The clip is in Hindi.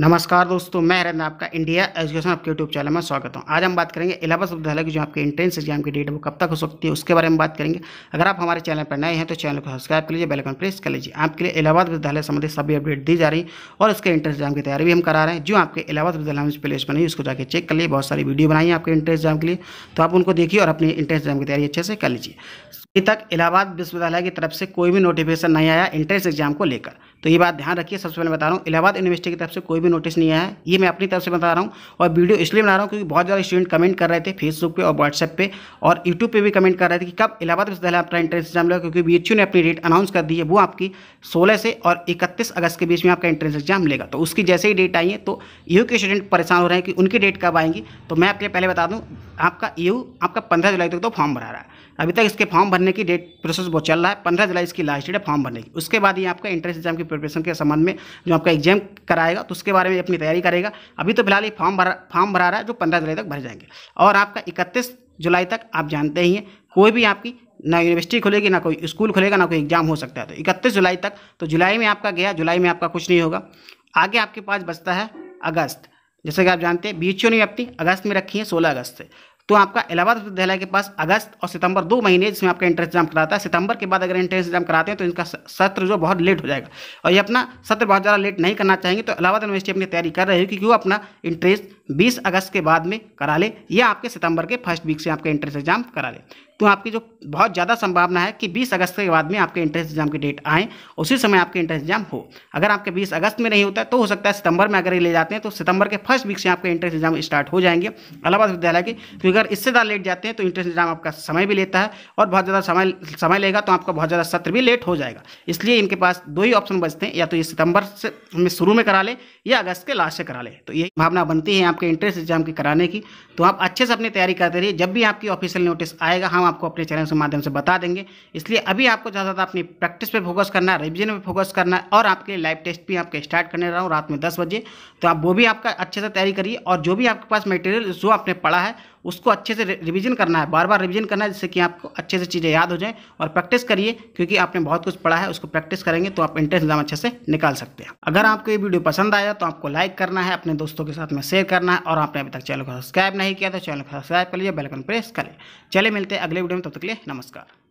नमस्कार दोस्तों मैं रहना आपका इंडिया एजुकेशन आपके यूट्यूब चैनल में स्वागत हूं आज हम बात करेंगे इलाहाबाद विश्वविद्यालय की जो आपके एंट्रेंस एग्जाम की डेट है वो कब तक हो सकती है उसके बारे में बात करेंगे अगर आप हमारे चैनल पर नए हैं तो चैनल को सब्सक्राइब कर लीजिए बेलकॉन प्रेस कर लीजिए आपके लिए इलाहाबाद विद्यालय संबंधित सभी अपडेट दी जा रही है और इसके एंट्रेंस एग्जाम की तैयारी भी हम करा रहे हैं जो आपके इलाहाबाद विद्यालय में प्लेस बनी है उसको जाकर चेक कर लिए बहुत सारी वीडियो बनाई है आपके एंट्रेंस एग्जाम के लिए तो आप उनको देखिए और अपनी एंट्रेंस एग्जाम की तैयारी अच्छे से कर लीजिए अभी तक इलाहाबाद विश्वविद्यालय की तरफ से कोई भी नोटिफिकेशन नहीं आया एंट्रेंस एग्जाम को लेकर तो ये बात ध्यान रखिए सबसे पहले बता रहा हूँ इलाहाबाद यूनिवर्सिटी की तरफ से कोई भी नोटिस नहीं आया ये मैं अपनी तरफ से बता रहा हूँ और वीडियो इसलिए बना रहा हूँ क्योंकि बहुत ज़्यादा स्टूडेंट कमेंट कर रहे थे फेसबुक पे और व्हाट्सएप पे और यूट्यूब पे भी कमेंट कर रहे थे कि कब इलाहाबाद विश्वविद्यालय अपना एंट्रेंस एग्जाम लेगा क्योंकि बी ने अपनी डेट अनाउंस कर दी है वो आपकी सोलह से और इकतीस अगस्त के बीच में आपका एंट्रेंस एग्जाम लेगा तो उसकी जैसे ही डेट आई है तो यू e के स्टूडेंट परेशान हो रहे हैं कि उनकी डेट कब आएंगी तो मैं आपके लिए पहले बता दूँ आपका यू e आपका पंद्रह जुलाई तक तो फॉर्म भरा रहा है अभी तक इसके फॉर्म भरने की डेट प्रोसेस बहुत चल रहा है पंद्रह जुलाई इसकी लास्ट डेट है फॉर्म भरने की उसके बाद ही आपका एंट्रेंस एग्जाम की प्रिपरेशन के संबंध में जो आपका एग्जाम कराएगा तो उसके बारे में अपनी तैयारी करेगा अभी तो फिलहाल ये फॉर्म भरा फॉर्म भरा रहा है जो पंद्रह जुलाई तक भर जाएंगे और आपका इकतीस जुलाई तक आप जानते ही हैं कोई भी आपकी ना यूनिवर्सिटी खुलेगी ना कोई स्कूल खुलेगा ना कोई एग्जाम हो सकता है तो इकतीस जुलाई तक तो जुलाई में आपका गया जुलाई में आपका कुछ नहीं होगा आगे आपके पास बचता है अगस्त जैसे कि आप जानते हैं बीच में अपनी अगस्त में रखी है सोलह अगस्त से तो आपका इलाहाबाद विश्वविद्यालय के पास अगस्त और सितंबर दो महीने जिसमें आपका एंट्रेंस एग्जाम कराता है सितंबर के बाद अगर एंट्रेंस एग्जाम कराते हैं तो इनका सत्र जो बहुत लेट हो जाएगा और ये अपना सत्र बहुत ज़्यादा लेट नहीं करना चाहेंगे तो इलाहाबाद यूनिवर्सिटी अपनी तैयारी कर रही है क्योंकि वो अपना इंट्रेंस बीस अगस्त के बाद में करा ले या आपके सितंबर के फर्स्ट वीक से आपका एंट्रेंस एग्जाम करा ले तो आपकी जो बहुत ज़्यादा संभावना है कि 20 अगस्त के बाद में आपके एंट्रेंस एग्जाम की डेट आए उसी समय आपके एंट्रेंस एग्जाम हो अगर आपके 20 अगस्त में नहीं होता है तो हो सकता है सितंबर में अगर ये ले जाते हैं तो सितंबर के फर्स्ट वीक से आपके एंट्रेंस एग्जाम स्टार्ट हो जाएंगे अलाहाबाद विद्यालय के क्योंकि तो अगर इससे ज़्यादा लेट जाते हैं तो एंट्रेंस एग्जाम आपका समय भी लेता है और बहुत ज़्यादा समय समय लेगा तो आपका बहुत ज़्यादा सत्र भी लेट हो जाएगा इसलिए इनके पास दो ही ऑप्शन बचते हैं या तो ये सितंबर से शुरू में करा लें या अगस्त के लास्ट से करा ले तो ये भावना बनती है आपके इंट्रेंस एग्जाम की कराने की तो आप अच्छे से अपनी तैयारी करते रहिए जब भी आपकी ऑफिशियल नोटिस आएगा हम आपको अपने चैनल के माध्यम से बता देंगे इसलिए अभी आपको ज़्यादा ज़्यादा अपनी प्रैक्टिस पर फोकस करना रिविजन पर फोकस करना और आपके लाइव टेस्ट भी आपके स्टार्ट करने रहा हूँ रात में दस बजे तो आप वो भी आपका अच्छे से तैयारी करिए और जो भी आपके पास मटेरियल जो आपने पढ़ा है उसको अच्छे से रिवीजन करना है बार बार रिवीजन करना है जिससे कि आपको अच्छे से चीज़ें याद हो जाएँ और प्रैक्टिस करिए क्योंकि आपने बहुत कुछ पढ़ा है उसको प्रैक्टिस करेंगे तो आप इंट्रेंस एग्जाम अच्छे से निकाल सकते हैं अगर आपको ये वीडियो पसंद आया तो आपको लाइक करना है अपने दोस्तों के साथ में शेयर करना है और आपने अभी तक चैनल को सब्सक्राइब नहीं किया तो चैनल को सब्सक्राइब कर लीजिए बेलकन प्रेस करें चले मिलते हैं अगले वीडियो में तब तक के लिए नमस्कार